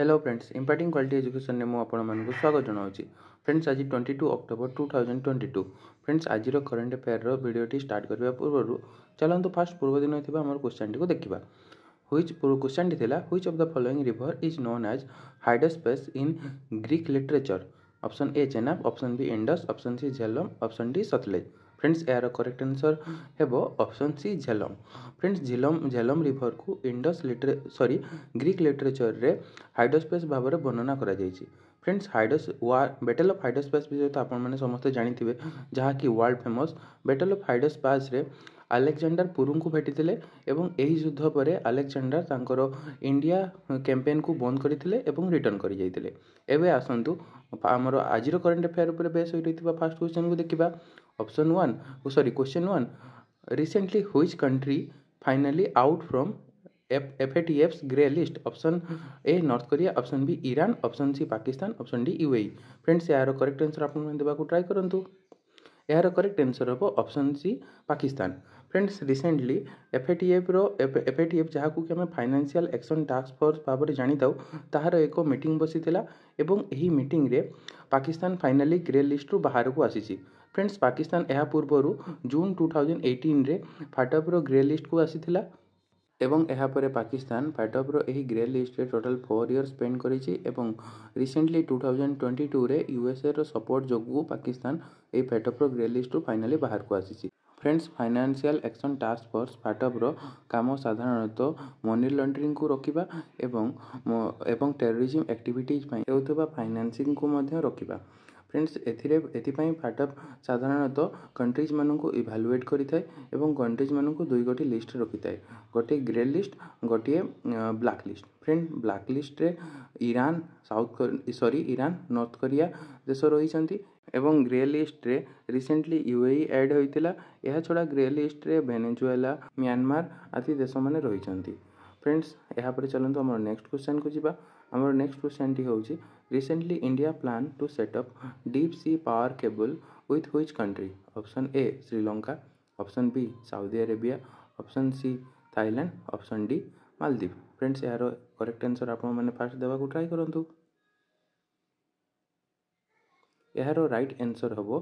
Hello friends imparting quality ଏଜୁକେସନ୍ରେ ମୁଁ ଆପଣମାନଙ୍କୁ ସ୍ୱାଗତ ଜଣାଉଛି ଫ୍ରେଣ୍ଡସ୍ ଆଜି twenty two October two thousand twenty two friends ଆଜିର କରେଣ୍ଟ ଆଫେୟାର୍ର ଭିଡ଼ିଓଟି ଷ୍ଟାର୍ଟ କରିବା ପୂର୍ବରୁ ଚାଲନ୍ତୁ ଫାର୍ଷ୍ଟ ପୂର୍ବ ଦିନ ଥିବା ଆମର କ୍ୱେଶ୍ଚନ୍ଟିକୁ ଦେଖିବା ହୁଇଚ୍ କ୍ୱେଶ୍ଚନ୍ଟି ଥିଲା which of the following river is known as Hydaspes in Greek literature option A Chenab option B Indus option C Jhelum option D Sutlej friends ଏହାର କରେକ୍ଟ ଆନ୍ସର୍ ହେବ option C Jhelum friends Jhelum Jhelum ରିଭରକୁ ଇଣ୍ଡସ୍ ଲିଟରେ ସରି ଗ୍ରୀକ୍ ଲିଟରେଚର୍ରେ ହାଇଡ୍ରୋସ୍ପେସ୍ ଭାବରେ ବର୍ଣ୍ଣନା କରାଯାଇଛି friends Hydaspes war battle of Hydaspes ବିଷୟରେ ତ ଆପଣମାନେ ସମସ୍ତେ ଜାଣିଥିବେ ଯାହାକି ୱାର୍ଲଡ଼ ଫେମସ୍ ବ୍ୟାଟେଲ୍ ଅଫ୍ ହାଇଡସ୍ ପାସ୍ରେ ଆଲେକ୍ଜାଣ୍ଡାର ପୁରୁଙ୍କୁ ଭେଟିଥିଲେ ଏବଂ ଏହି ଯୁଦ୍ଧ ପରେ ଆଲେକ୍ଜାଣ୍ଡାର ତାଙ୍କର ଇଣ୍ଡିଆ କ୍ୟାମ୍ପେନ୍କୁ ବନ୍ଦ କରିଥିଲେ ଏବଂ ରିଟର୍ଣ୍ଣ କରିଯାଇଥିଲେ ଏବେ ଆସନ୍ତୁ ଆମର ଆଜିର କରେଣ୍ଟ ଆଫେୟାର୍ ଉପରେ ବେସ୍ ହୋଇ ରହିଥିବା ଫାର୍ଷ୍ଟ କ୍ୱେଶ୍ଚନ୍କୁ ଦେଖିବା Option 1, oh sorry, question 1. Recently, which country finally out from F grey list option A North Korea option B Iran option C Pakistan option D UAE friends ଏହାର କରେକ୍ଟ ଆନ୍ସର୍ ଆପଣମାନେ ଦେବାକୁ try କରନ୍ତୁ ଏହାର correct answer ହେବ option C Pakistan friends recently ଏଫ୍ଏଟିଏଫ୍ର FATF ଯାହାକୁ କି ଆମେ ଫାଇନାନ୍ସିଆଲ୍ ଆକ୍ସନ୍ ଟାସ୍କ ଫୋର୍ସ ଭାବରେ ଜାଣିଥାଉ ତାହାର ଏକ ମିଟିଂ ବସିଥିଲା ଏବଂ ଏହି ମିଟିଂରେ ପାକିସ୍ତାନ ଫାଇନାଲି ଗ୍ରେ ଲିଷ୍ଟରୁ ବାହାରକୁ ଆସିଛି ଫ୍ରେଣ୍ଡସ୍ ପାକିସ୍ତାନ ଏହା ପୂର୍ବରୁ ଜୁନ୍ ଟୁ ଥାଉଜେଣ୍ଡ ଏଇଟିନ୍ରେ ଫାଟଫର ଗ୍ରେ ଲିଷ୍ଟକୁ ଆସିଥିଲା ଏବଂ ଏହାପରେ ପାକିସ୍ତାନ ଫାଟଫର ଏହି ଗ୍ରେ ଲିଷ୍ଟରେ ଟୋଟାଲ୍ ଫୋର୍ ଇୟର୍ ସ୍ପେଣ୍ଡ କରିଛି ଏବଂ ରିସେଣ୍ଟଲି ଟୁ ଥାଉଜେଣ୍ଡ ଟ୍ୱେଣ୍ଟି ଟୁରେ ୟୁଏସ୍ଏର ସପୋର୍ଟ ଯୋଗୁଁ ପାକିସ୍ତାନ ଏହି ଫାଟଫର ଗ୍ରେ ଲିଷ୍ଟରୁ ଫାଇନାଲି ବାହାରକୁ ଆସିଛି friends financial action task force ଫାଟଫର କାମ ସାଧାରଣତଃ ମନି ଲଣ୍ଡ୍ରିଂକୁ ରୋକିବା ଏବଂ ଏବଂ ଟେରୋରିଜିମ୍ ଆକ୍ଟିଭିଟିଜ୍ ପାଇଁ ହେଉଥିବା ଫାଇନାନ୍ସିଂକୁ ମଧ୍ୟ ରୋକିବା ଫ୍ରେଣ୍ଡସ୍ ଏଥିରେ ଏଥିପାଇଁ ଫାଟ ସାଧାରଣତଃ କଣ୍ଟ୍ରିଜ୍ମାନଙ୍କୁ ଇଭାଲୁଏଟ୍ କରିଥାଏ ଏବଂ କଣ୍ଟ୍ରିଜ୍ମାନଙ୍କୁ ଦୁଇ ଗୋଟି ଲିଷ୍ଟ ରଖିଥାଏ ଗୋଟିଏ ଗ୍ରେ ଲିଷ୍ଟ ଗୋଟିଏ ବ୍ଲାକ୍ ଲିଷ୍ଟ ଫ୍ରେଣ୍ଡ ବ୍ଲାକ୍ ଲିଷ୍ଟରେ Iran south sorry Iran North Korea ଦେଶ ରହିଛନ୍ତି ଏବଂ ଗ୍ରେ ଲିଷ୍ଟରେ ରିସେଣ୍ଟଲି ୟୁ ଏ ଆଡ଼୍ ହୋଇଥିଲା ଏହା ଛଡ଼ା ଗ୍ରେ ଲିଷ୍ଟରେ ଭେନେଜୁଏଲା ମିଆଁମାର ଆଦି ଦେଶମାନେ ରହିଛନ୍ତି ଫ୍ରେଣ୍ଡସ୍ ଏହାପରେ ଚାଲନ୍ତୁ ଆମର ନେକ୍ସଟ କ୍ୱେଶ୍ଚନକୁ ଯିବା ଆମର ନେକ୍ସଟ କ୍ୱେଶ୍ଚନଟି ହେଉଛି recently India plan to set up deep sea power cable with which country option A Sri Lanka option B Saudi Arabia option C Thailand option D Maldives friends ଏହାର କରେକ୍ଟ ଆନ୍ସର୍ ଆପଣମାନେ ଫାଷ୍ଟ ଦେବାକୁ ଟ୍ରାଏ କରନ୍ତୁ ଏହାର ରାଇଟ୍ ଆନ୍ସର୍ ହେବ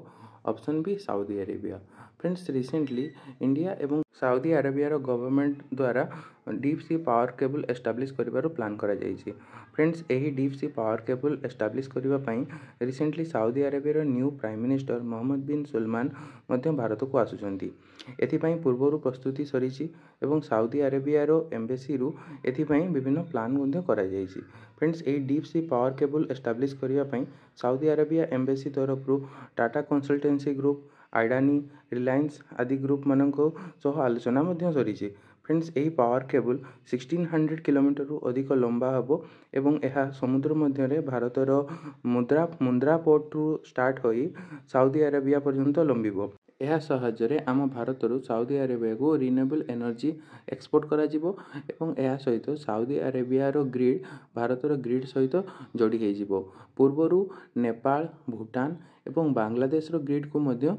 option B Saudi Arabia friends recently India एवं Saudi ଆରବିଆର government ଦ୍ୱାରା deep sea power cable establish କରିବାର ପ୍ଲାନ୍ କରାଯାଇଛି ଫ୍ରେଣ୍ଡସ୍ ଏହି deep sea power cable establish କରିବା ପାଇଁ ରିସେଣ୍ଟଲି ସାଉଦି ଆରବିଆର new prime minister Mohammed bin Salman ମଧ୍ୟ ଭାରତକୁ ଆସୁଛନ୍ତି ଏଥିପାଇଁ ପୂର୍ବରୁ ପ୍ରସ୍ତୁତି ସରିଛି ଏବଂ ସାଉଦି ଆରବିଆର ଏମ୍ବେସିରୁ ଏଥିପାଇଁ ବିଭିନ୍ନ ପ୍ଲାନ୍ ମଧ୍ୟ କରାଯାଇଛି ଫ୍ରେଣ୍ଡସ୍ ଏହି deep sea power cable establish କରିବା ପାଇଁ ସାଉଦି ଆରବିଆ ଏମ୍ବେସି ତରଫରୁ ଟାଟା କନସଲଟେନ୍ସି ଗ୍ରୁପ୍ ଆଡ଼ାନୀ ରିଲାଏନ୍ସ ଆଦି ଗ୍ରୁପ୍ମାନଙ୍କ ସହ ଆଲୋଚନା ମଧ୍ୟ ସରିଛି ଫ୍ରେଣ୍ଡସ୍ ଏହି ପାୱାର କେବୁଲ୍ ସିକ୍ସଟିନ୍ ହଣ୍ଡ୍ରେଡ଼ କିଲୋମିଟରରୁ ଅଧିକ ଲମ୍ବା ହେବ ଏବଂ ଏହା ସମୁଦ୍ର ମଧ୍ୟରେ ଭାରତର ମୁଦ୍ରା ମୁନ୍ଦ୍ରା ପୋର୍ଟରୁ ଷ୍ଟାର୍ଟ ହୋଇ ସାଉଦି ଆରବିଆ ପର୍ଯ୍ୟନ୍ତ ଲମ୍ବିବ ଏହା ସାହାଯ୍ୟରେ ଆମ ଭାରତରୁ ସାଉଦି ଆରେବିଆକୁ ରିନ୍ୟୁଏବଲ୍ ଏନର୍ଜି ଏକ୍ସପୋର୍ଟ କରାଯିବ ଏବଂ ଏହା ସହିତ ସାଉଦି ଆରେବିଆର ଗ୍ରୀଡ଼୍ ଭାରତର ଗ୍ରୀଡ଼୍ ସହିତ ଯୋଡ଼ି ହୋଇଯିବ ପୂର୍ବରୁ ନେପାଳ ଭୁଟାନ ଏବଂ ବାଂଲାଦେଶର ଗ୍ରୀଡ଼୍କୁ ମଧ୍ୟ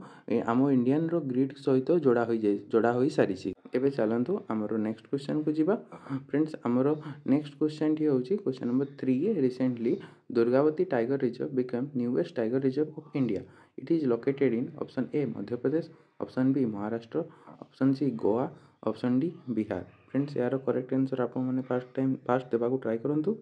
ଆମ ଇଣ୍ଡିଆନର ଗ୍ରୀଡ଼୍ ସହିତ ଯୋଡ଼ା ହୋଇଯାଇ ଯୋଡ଼ା ହୋଇସାରିଛି एवं चलतु आमर नेक्स्ट क्वेश्चन को जी फ्रेंड्स आमर नेक्स्ट क्वेश्चन टी हूँ question number three recently Durgavati tiger reserve become newest tiger reserve of India it is located in option A Madhya Pradesh option B Maharashtra option C Goa option D Bihar friends यार करेक्ट आंसर आप fast time fast देवाक try करूँ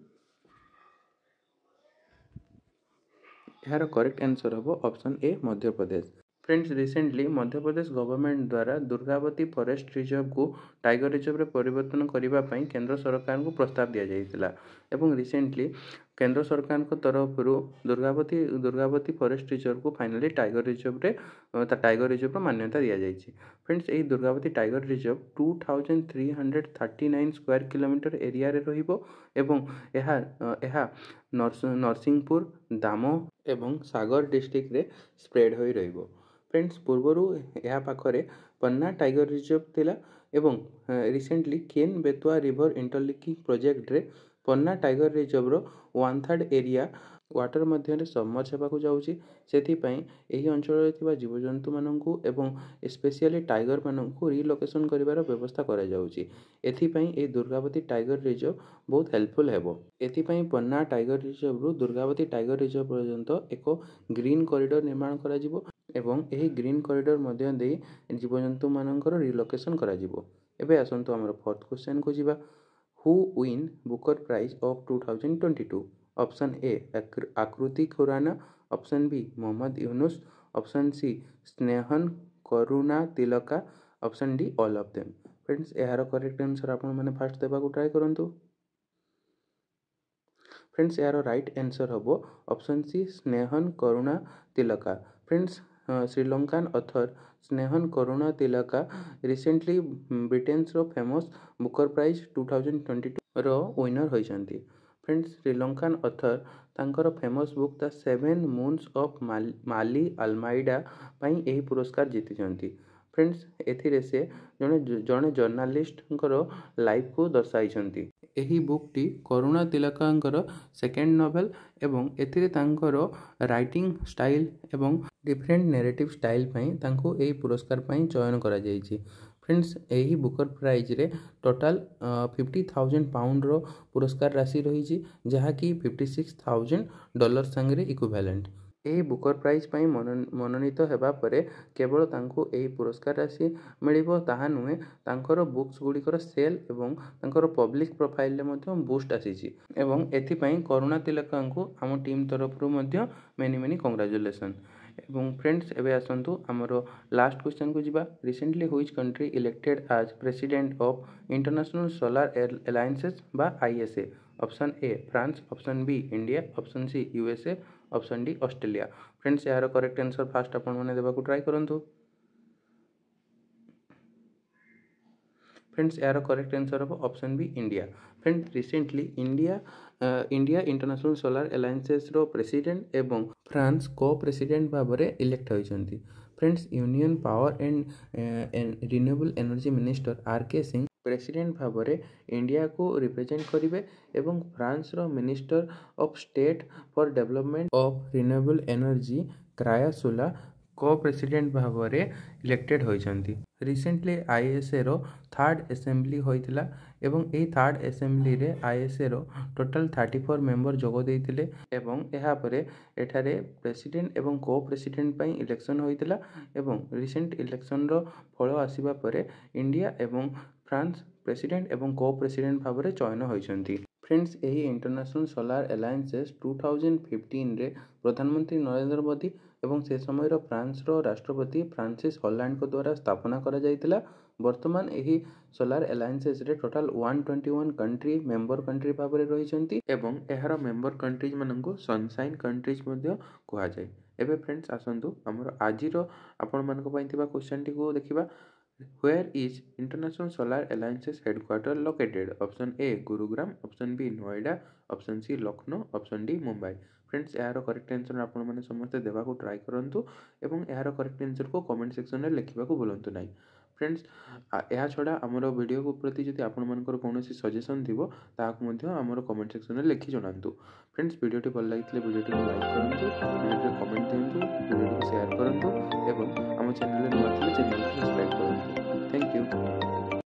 यार correct answer हम option A Madhya Pradesh friends recently Madhya Pradesh government ଦ୍ୱାରା Durgavati forest ରିଜର୍ଭକୁ tiger ରିଜର୍ଭରେ ପରିବର୍ତ୍ତନ କରିବା ପାଇଁ କେନ୍ଦ୍ର ସରକାରଙ୍କୁ ପ୍ରସ୍ତାବ ଦିଆଯାଇଥିଲା ଏବଂ ରିସେଣ୍ଟଲି କେନ୍ଦ୍ର ସରକାରଙ୍କ ତରଫରୁ ଦୁର୍ଗାବତୀ ଦୁର୍ଗାବତୀ ଫରେଷ୍ଟ ରିଜର୍ଭକୁ ଫାଇନାଲି ଟାଇଗର ରିଜର୍ଭରେ ଟାଇଗର ରିଜର୍ଭର ମାନ୍ୟତା ଦିଆଯାଇଛି ଫ୍ରେଣ୍ଡସ୍ ଏହି Durgavati tiger reserve two thousand three hundred thirty nine square kilometre ଏରିଆରେ ରହିବ ଏବଂ ଏହା ଏହା ନରସିଂହପୁର ଦାମ ଏବଂ ସାଗର ଡିଷ୍ଟ୍ରିକ୍ଟରେ ସ୍ପ୍ରେଡ଼ ହୋଇ ରହିବ ଫ୍ରେଣ୍ଡସ୍ ପୂର୍ବରୁ ଏହା ପାଖରେ ପନ୍ନା ଟାଇଗର୍ ରିଜର୍ଭ ଥିଲା ଏବଂ recently Ken Betwa river interlinking ପ୍ରୋଜେକ୍ଟରେ ପନ୍ନା ଟାଇଗର୍ ରିଜର୍ଭର ୱାନ୍ ଥାର୍ଡ଼ ଏରିଆ ୱାଟର୍ ମଧ୍ୟରେ ସବମର୍ଜ ହେବାକୁ ଯାଉଛି ସେଥିପାଇଁ ଏହି ଅଞ୍ଚଳରେ ଥିବା ଜୀବଜନ୍ତୁମାନଙ୍କୁ ଏବଂ ସ୍ପେସିଆଲି ଟାଇଗର୍ମାନଙ୍କୁ ରିଲୋକେସନ୍ କରିବାର ବ୍ୟବସ୍ଥା କରାଯାଉଛି ଏଥିପାଇଁ ଏହି ଦୁର୍ଗାବତୀ ଟାଇଗର୍ ରିଜର୍ଭ ବହୁତ ହେଲ୍ପଫୁଲ୍ ହେବ ଏଥିପାଇଁ ପନ୍ନା ଟାଇଗର୍ ରିଜର୍ଭରୁ ଦୁର୍ଗାବତୀ ଟାଇଗର୍ ରିଜର୍ଭ ପର୍ଯ୍ୟନ୍ତ ଏକ ଗ୍ରୀନ୍ କରିଡ଼ର୍ ନିର୍ମାଣ କରାଯିବ এবং এই গ্রিন করিডোর মধ্যদে এনজি পঞ্জন্ত মানংকর রিলোকেশন করা দিব এবে আসন্ত আমরা फोर्थ কোশ্চেন খুজিবা who win book of prize of 2022 option A Akriti Khurana option B Mohammad Yunus option C Shehan Karunatilaka option D all of them friends ইহারো কারেক্ট অ্যানসার আপন মানে ফার্স্ট দেবা কো ট্রাই করন্ত फ्रेंड्स ইহারো রাইট অ্যানসার হবো option C Shehan Karunatilaka friends Sri Lankan author Shehan Karunatilaka recently ବ୍ରିଟେନ୍ସର famous Booker prize two thousand twenty ଟୁର ୱିନର୍ ହୋଇଛନ୍ତି ଫ୍ରେଣ୍ଡସ୍ ଶ୍ରୀଲଙ୍କାନ୍ ଅଥର୍ ତାଙ୍କର famous book the seven moons of Maali Almeida ପାଇଁ ଏହି ପୁରସ୍କାର ଜିତିଛନ୍ତି ଫ୍ରେଣ୍ଡସ୍ ଏଥିରେ ସେ ଜଣେ ଜଣେ ଜର୍ଣ୍ଣାଲିଷ୍ଟଙ୍କର ଲାଇଫ୍କୁ ଦର୍ଶାଇଛନ୍ତି ଏହି ବୁକ୍ଟି କରୁଣା ତିଲକଙ୍କର ସେକେଣ୍ଡ ନୋଭେଲ୍ ଏବଂ ଏଥିରେ ତାଙ୍କର ରାଇଟିଂ ଷ୍ଟାଇଲ ଏବଂ ଡିଫରେଣ୍ଟ ନେରେଟିଭ୍ ଷ୍ଟାଇଲ୍ ପାଇଁ ତାଙ୍କୁ ଏହି ପୁରସ୍କାର ପାଇଁ ଚୟନ କରାଯାଇଛି ଫ୍ରେଣ୍ଡସ୍ ଏହି ବୁକର୍ ପ୍ରାଇଜ୍ରେ ଟୋଟାଲ୍ ଫିଫ୍ଟି ଥାଉଜେଣ୍ଡ ପାଉଣ୍ଡର ପୁରସ୍କାର ରାଶି ରହିଛି ଯାହାକି ଫିଫ୍ଟି ସିକ୍ସ ଥାଉଜେଣ୍ଡ ଡଲର ସାଙ୍ଗରେ ଇକ୍ୱିଭାଲେଣ୍ଟ ଏହି ବୁକର୍ ପ୍ରାଇଜ୍ ପାଇଁ ମନୋନୀତ ହେବା ପରେ କେବଳ ତାଙ୍କୁ ଏହି ପୁରସ୍କାର ରାଶି ମିଳିବ ତାହା ନୁହେଁ ତାଙ୍କର ବୁକ୍ସଗୁଡ଼ିକର ସେଲ୍ ଏବଂ ତାଙ୍କର ପବ୍ଲିକ୍ ପ୍ରୋଫାଇଲ୍ରେ ମଧ୍ୟ ବୁଷ୍ଟ ଆସିଛି ଏବଂ ଏଥିପାଇଁ କରୁଣା ତିଲକାଙ୍କୁ ଆମ ଟିମ୍ ତରଫରୁ ମଧ୍ୟ ମେନି ମେନି କଂଗ୍ରାଚୁଲେସନ୍ ଏବଂ ଫ୍ରେଣ୍ଡସ୍ ଏବେ ଆସନ୍ତୁ ଆମର ଲାଷ୍ଟ କ୍ୱେଶ୍ଚନ୍କୁ ଯିବା recently which country elected as president of international solar alliances ବା I S A option A France option B India option C USA option D Australia friends यार correct answer fast ଆପଣମାନେ ଦେବାକୁ try କରନ୍ତୁ friends यार correct answer हम option B India friends recently India India international solar alliances रो president एवं France को president भाव में इलेक्ट होती friends union power and renewable energy minister R K Singh president ଭାବରେ ଇଣ୍ଡିଆକୁ ରିପ୍ରେଜେଣ୍ଟ କରିବେ ଏବଂ ଫ୍ରାନ୍ସର minister of state for development of renewable energy Chrysoula co-president ଭାବରେ ଇଲେକ୍ଟେଡ୍ ହୋଇଛନ୍ତି। ରିସେଣ୍ଟଲି ଆଇଏସ୍ଏର ଥାର୍ଡ ଏସେମ୍ବ୍ଲି ହୋଇଥିଲା ଏବଂ ଏହି ଥାର୍ଡ ଏସେମ୍ବ୍ଲିରେ ଆଇଏସ୍ଏର ଟୋଟାଲ ଥାର୍ଟି ଫୋର୍ ମେମ୍ବର ଯୋଗ ଦେଇଥିଲେ ଏବଂ ଏହାପରେ ଏଠାରେ ପ୍ରେସିଡେଣ୍ଟ ଏବଂ କୋ-ପ୍ରେସିଡେଣ୍ଟ ପାଇଁ ଇଲେକ୍ସନ ହୋଇଥିଲା ଏବଂ ରିସେଣ୍ଟ ଇଲେକ୍ସନର ଫଳ ଆସିବା ପରେ ଇଣ୍ଡିଆ ଏବଂ ଫ୍ରାନ୍ସ ପ୍ରେସିଡେଣ୍ଟ ଏବଂ କୋ ପ୍ରେସିଡେଣ୍ଟ ଭାବରେ ଚୟନ ହୋଇଛନ୍ତି ଫ୍ରେଣ୍ଡସ୍ ଏହି international solar alliances two thousand ଫିଫ୍ଟିନ୍ରେ ପ୍ରଧାନମନ୍ତ୍ରୀ ନରେନ୍ଦ୍ର ମୋଦି ଏବଂ ସେ ସମୟର ଫ୍ରାନ୍ସର ରାଷ୍ଟ୍ରପତି ଫ୍ରାନ୍ସିସ୍ ହଲାଣ୍ଡଙ୍କ ଦ୍ୱାରା ସ୍ଥାପନା କରାଯାଇଥିଲା ବର୍ତ୍ତମାନ ଏହି ସୋଲାର ଆଲାଏନ୍ସେସ୍ରେ total one twenty one country member country ଭାବରେ ରହିଛନ୍ତି ଏବଂ ଏହାର ମେମ୍ବର କଣ୍ଟ୍ରିଜ୍ମାନଙ୍କୁ ସନସାଇନ୍ କଣ୍ଟ୍ରିଜ୍ ମଧ୍ୟ କୁହାଯାଏ ଏବେ ଫ୍ରେଣ୍ଡସ୍ ଆସନ୍ତୁ ଆମର ଆଜିର ଆପଣମାନଙ୍କ ପାଇଁ ଥିବା କୋଶ୍ଚିନ୍ଟିକୁ ଦେଖିବା Where is International Solar Alliance's headquarters located? Option A Gurugram, option B Noida, option C Lucknow, option D Mumbai. Friends এর করেক্ট আনসর আপনার সমস্তে দেওয়া ট্রাই করতু এবং এর করেক্ট আনসর কু কমেন্ট সেকশন লেখা ভুলতু না ଫ୍ରେଣ୍ଡସ୍ ଏହା ଛଡ଼ା ଆମର ଭିଡ଼ିଓ ପ୍ରତି ଯଦି ଆପଣମାନଙ୍କର କୌଣସି ସଜେସନ୍ ଥିବ ତାହାକୁ ମଧ୍ୟ ଆମର କମେଣ୍ଟ ସେକ୍ସନ୍ରେ ଲେଖି ଜଣାନ୍ତୁ ଫ୍ରେଣ୍ଡସ୍ ଭିଡ଼ିଓଟି ଭଲ ଲାଗିଥିଲେ ଭିଡ଼ିଓଟିକୁ ଲାଇକ୍ କରନ୍ତୁ ଭିଡ଼ିଓଟିରେ କମେଣ୍ଟ ଦିଅନ୍ତୁ ଭିଡ଼ିଓଟିକୁ ସେୟାର୍ କରନ୍ତୁ ଏବଂ ଆମ ଚ୍ୟାନେଲ୍ରେ ନୂଆ ଥିଲେ ଚ୍ୟାନେଲ୍କୁ ସବସ୍କ୍ରାଇବ୍ କରନ୍ତୁ ଥ୍ୟାଙ୍କ ୟୁ